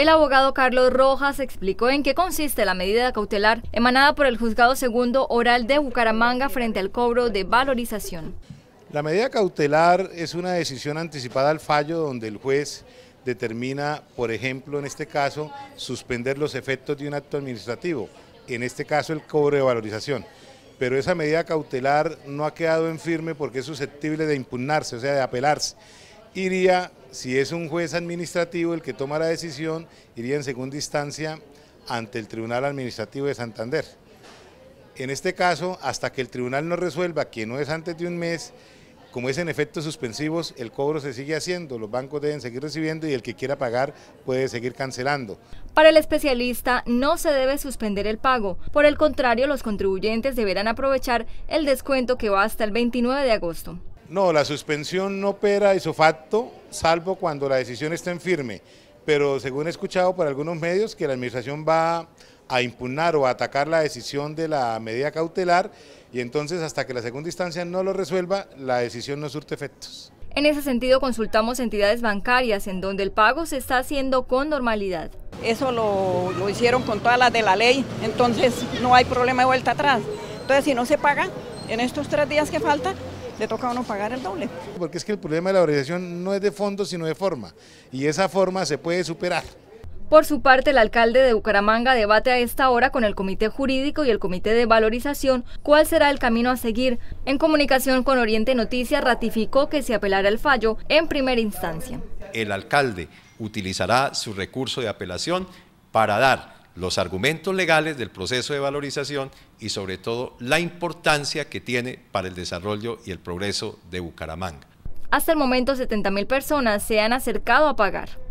El abogado Carlos Rojas explicó en qué consiste la medida cautelar emanada por el juzgado segundo oral de Bucaramanga frente al cobro de valorización. La medida cautelar es una decisión anticipada al fallo donde el juez determina, por ejemplo, en este caso, suspender los efectos de un acto administrativo, en este caso el cobro de valorización. Pero esa medida cautelar no ha quedado en firme porque es susceptible de impugnarse, o sea, de apelarse. Iría si es un juez administrativo el que toma la decisión, iría en segunda instancia ante el Tribunal Administrativo de Santander. En este caso, hasta que el tribunal no resuelva, que no es antes de un mes, como es en efectos suspensivos, el cobro se sigue haciendo, los bancos deben seguir recibiendo y el que quiera pagar puede seguir cancelando. Para el especialista no se debe suspender el pago, por el contrario los contribuyentes deberán aprovechar el descuento que va hasta el 29 de agosto. No, la suspensión no opera y su facto, salvo cuando la decisión esté en firme. Pero según he escuchado por algunos medios que la administración va a impugnar o a atacar la decisión de la medida cautelar y entonces hasta que la segunda instancia no lo resuelva, la decisión no surte efectos. En ese sentido consultamos entidades bancarias en donde el pago se está haciendo con normalidad. Eso lo, lo hicieron con todas las de la ley, entonces no hay problema de vuelta atrás. Entonces si no se paga en estos tres días que falta, le toca a uno pagar el doble. Porque es que el problema de la organización no es de fondo, sino de forma, y esa forma se puede superar. Por su parte, el alcalde de Bucaramanga debate a esta hora con el Comité Jurídico y el Comité de Valorización cuál será el camino a seguir. En comunicación con Oriente Noticias ratificó que se apelará el fallo en primera instancia. El alcalde utilizará su recurso de apelación para dar los argumentos legales del proceso de valorización y sobre todo la importancia que tiene para el desarrollo y el progreso de Bucaramanga. Hasta el momento 70.000 personas se han acercado a pagar.